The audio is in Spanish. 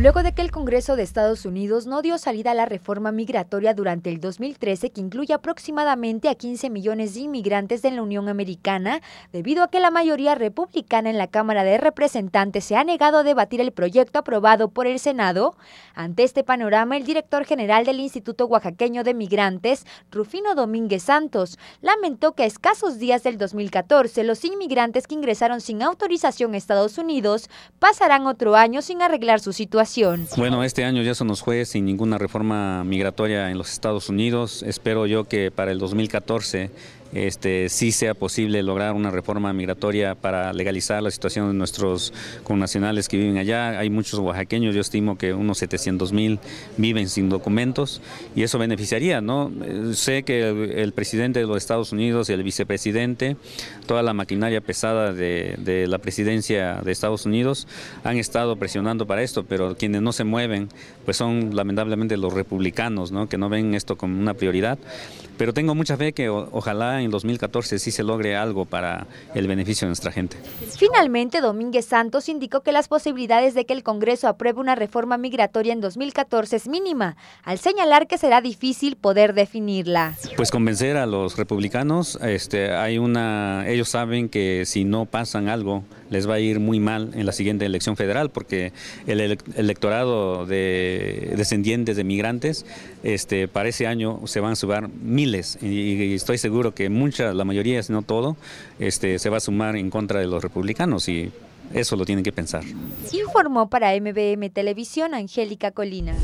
Luego de que el Congreso de Estados Unidos no dio salida a la reforma migratoria durante el 2013, que incluye aproximadamente a 15 millones de inmigrantes en la Unión Americana, debido a que la mayoría republicana en la Cámara de Representantes se ha negado a debatir el proyecto aprobado por el Senado, ante este panorama, el director general del Instituto Oaxaqueño de Migrantes, Rufino Domínguez Santos, lamentó que a escasos días del 2014, los inmigrantes que ingresaron sin autorización a Estados Unidos pasarán otro año sin arreglar su situación bueno, este año ya son nos jueves sin ninguna reforma migratoria en los Estados Unidos. Espero yo que para el 2014 este, sí sea posible lograr una reforma migratoria para legalizar la situación de nuestros connacionales que viven allá. Hay muchos oaxaqueños, yo estimo que unos 700 mil viven sin documentos y eso beneficiaría, ¿no? Eh, sé que el, presidente de los Estados Unidos y el vicepresidente, toda la maquinaria pesada de, la presidencia de Estados Unidos han estado presionando para esto, pero quienes no se mueven pues son lamentablemente los republicanos, Que no ven esto como una prioridad. Pero tengo mucha fe que ojalá en 2014 si se logre algo para el beneficio de nuestra gente. Finalmente, Domínguez Santos indicó que las posibilidades de que el Congreso apruebe una reforma migratoria en 2014 es mínima, al señalar que será difícil poder definirla. Pues convencer a los republicanos, este, hay una, ellos saben que si no pasan algo les va a ir muy mal en la siguiente elección federal porque el electorado de descendientes de migrantes este, para ese año se van a sumar miles y, estoy seguro que mucha la mayoría, si no todo, este, se va a sumar en contra de los republicanos y eso lo tienen que pensar. Informó para MBM Televisión Angélica Colina.